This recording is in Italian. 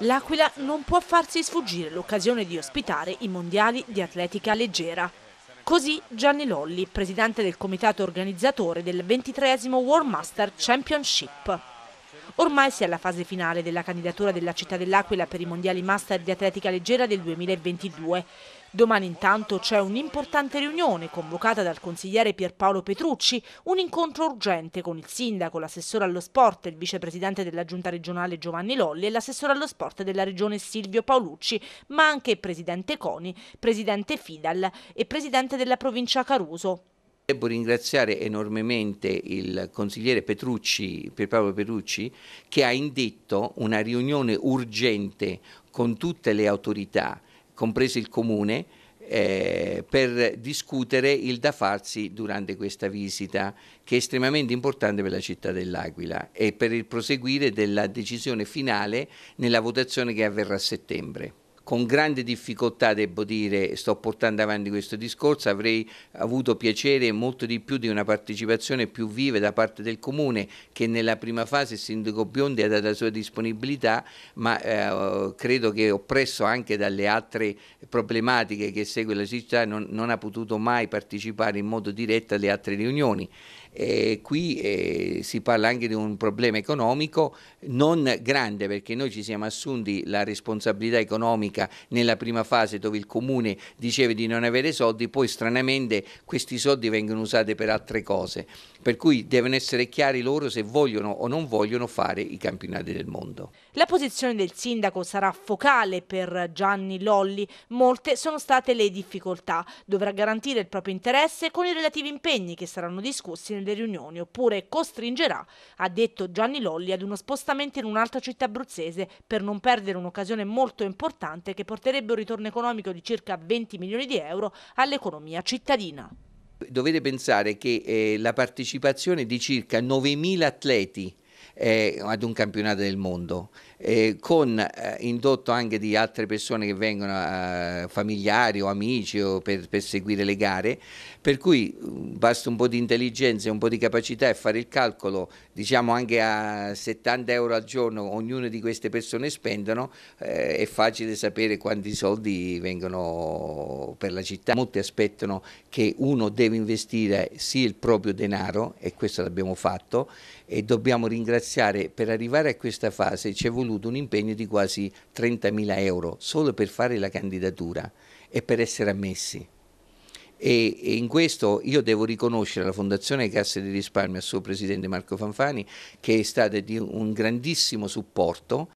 L'Aquila non può farsi sfuggire l'occasione di ospitare i mondiali di atletica leggera. Così Gianni Lolli, presidente del comitato organizzatore del 23 World Master Championship. Ormai si è alla fase finale della candidatura della città dell'Aquila per i mondiali master di atletica leggera del 2022. Domani intanto c'è un'importante riunione convocata dal consigliere Pierpaolo Petrucci, un incontro urgente con il sindaco, l'assessore allo sport, il vicepresidente della giunta regionale Giovanni Lolli e l'assessore allo sport della regione Silvio Paolucci, ma anche presidente Coni, presidente Fidal e presidente della provincia Caruso. Devo ringraziare enormemente il consigliere Petrucci, Pierpaolo Petrucci, che ha indetto una riunione urgente con tutte le autorità, compreso il comune, eh, per discutere il da farsi durante questa visita che è estremamente importante per la città dell'Aquila e per il proseguire della decisione finale nella votazione che avverrà a settembre con grande difficoltà devo dire sto portando avanti questo discorso, avrei avuto piacere molto di più di una partecipazione più viva da parte del Comune che nella prima fase il Sindaco Biondi ha dato la sua disponibilità, ma eh, credo che oppresso anche dalle altre problematiche che segue la città non, non ha potuto mai partecipare in modo diretto alle altre riunioni eh, qui eh, si parla anche di un problema economico non grande perché noi ci siamo assunti la responsabilità economica nella prima fase dove il comune diceva di non avere soldi, poi stranamente questi soldi vengono usati per altre cose, per cui devono essere chiari loro se vogliono o non vogliono fare i campionati del mondo. La posizione del sindaco sarà focale per Gianni Lolli, molte sono state le difficoltà, dovrà garantire il proprio interesse con i relativi impegni che saranno discussi nel le riunioni oppure costringerà, ha detto Gianni Lolli, ad uno spostamento in un'altra città abruzzese per non perdere un'occasione molto importante che porterebbe un ritorno economico di circa 20 milioni di euro all'economia cittadina. Dovete pensare che eh, la partecipazione di circa 9.000 atleti eh, ad un campionato del mondo, eh, con eh, indotto anche di altre persone che vengono eh, familiari o amici o per, per, seguire le gare, per cui mm, basta un po' di intelligenza e un po' di capacità e fare il calcolo, diciamo anche a 70 euro al giorno ognuna di queste persone spendono, eh, è facile sapere quanti soldi vengono per la città. Molti aspettano che uno deve investire sì il proprio denaro e questo l'abbiamo fatto e dobbiamo ringraziare ringraziare per arrivare a questa fase ci è voluto un impegno di quasi 30.000 euro solo per fare la candidatura e per essere ammessi. E, e, in questo io devo riconoscere la Fondazione Casse di Risparmio, al suo presidente Marco Fanfani, che è stato di un grandissimo supporto